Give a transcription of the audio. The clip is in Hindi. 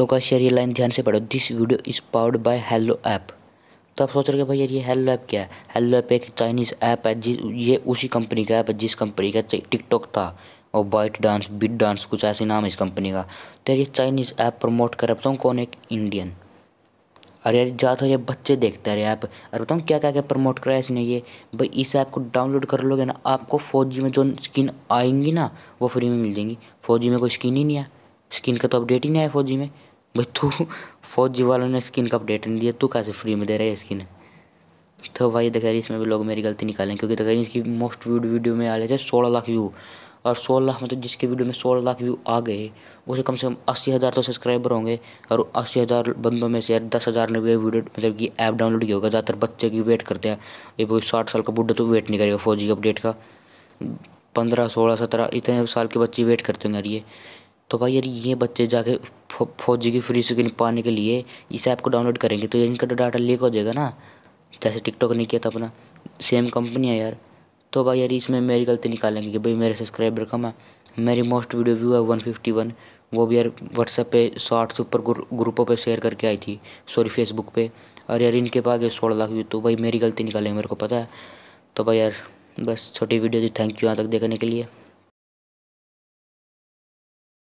तो का शेयर ये लाइन ध्यान से पढ़ो this video is powered by hello app तो आप सोच रहे हो भाई यार ये हेलो ऐप क्या है हेलो ऐप एक चाइनीज़ ऐप है जिस ये उसी कंपनी का ऐप है जिस कंपनी का टिकटॉक था और बाइट डांस बिट डांस कुछ ऐसे नाम है इस कंपनी का तो यार ये चाइनीज़ ऐप प्रमोट कर बताऊँ कौन एक इंडियन अरे यार ज़्यादातर ये बच्चे देखते रहे ऐप अरे बताऊँ क्या क्या क्या प्रमोट करा है इसने ये भाई इस ऐप को डाउनलोड कर लोगे ना आपको फोर में जो स्किन आएंगी ना वो फ्री में मिल जाएंगी फोर में कोई स्किन ही नहीं है स्किन का तो अपडेट ही नहीं आया फोर में भाई तू जी वालों ने स्किन का अपडेट नहीं दिया तू कैसे फ्री में दे रहा है स्किन तो भाई देखा इसमें भी लोग मेरी गलती निकालें क्योंकि देखा इसकी मोस्ट व्यूड वीडियो में आ रहे थे सोलह लाख व्यू और सोलह लाख मतलब जिसके वीडियो में सोलह लाख व्यू आ गए उसे कम से कम अस्सी हज़ार तो सब्सक्राइबर होंगे और अस्सी हज़ार बंदों में से दस हज़ार ने भी वीडियो मतलब कि ऐप डाउनलोड किया होगा ज़्यादातर बच्चे की वेट करते हैं ये कोई साठ साल का बुढ़ा तो वेट नहीं करेगा फौजी अपडेट का पंद्रह सोलह सत्रह इतने साल के बच्चे वेट करते होंगे यार ये तो भाई यार ये बच्चे जाके फोर जी की फ्री स्क्रीन पाने के लिए इस ऐप को डाउनलोड करेंगे तो इनका तो डाटा लीक हो जाएगा ना जैसे टिकटॉक नहीं किया था अपना सेम कंपनी है यार तो भाई यार इसमें मेरी गलती निकालेंगे कि भाई मेरे सब्सक्राइबर कम है मेरी मोस्ट वीडियो व्यू है वन फिफ्टी वन वो भी यार व्हाट्सएप पे शॉर्ट्स ऊपर ग्रुपों पे शेयर करके आई थी सॉरी फेसबुक पे और यार इनके पास सोलह लाख व्यू तो भाई मेरी गलती निकालेंगे मेरे को पता है तो भाई यार बस छोटी वीडियो थी थैंक यू यहाँ तक देखने के लिए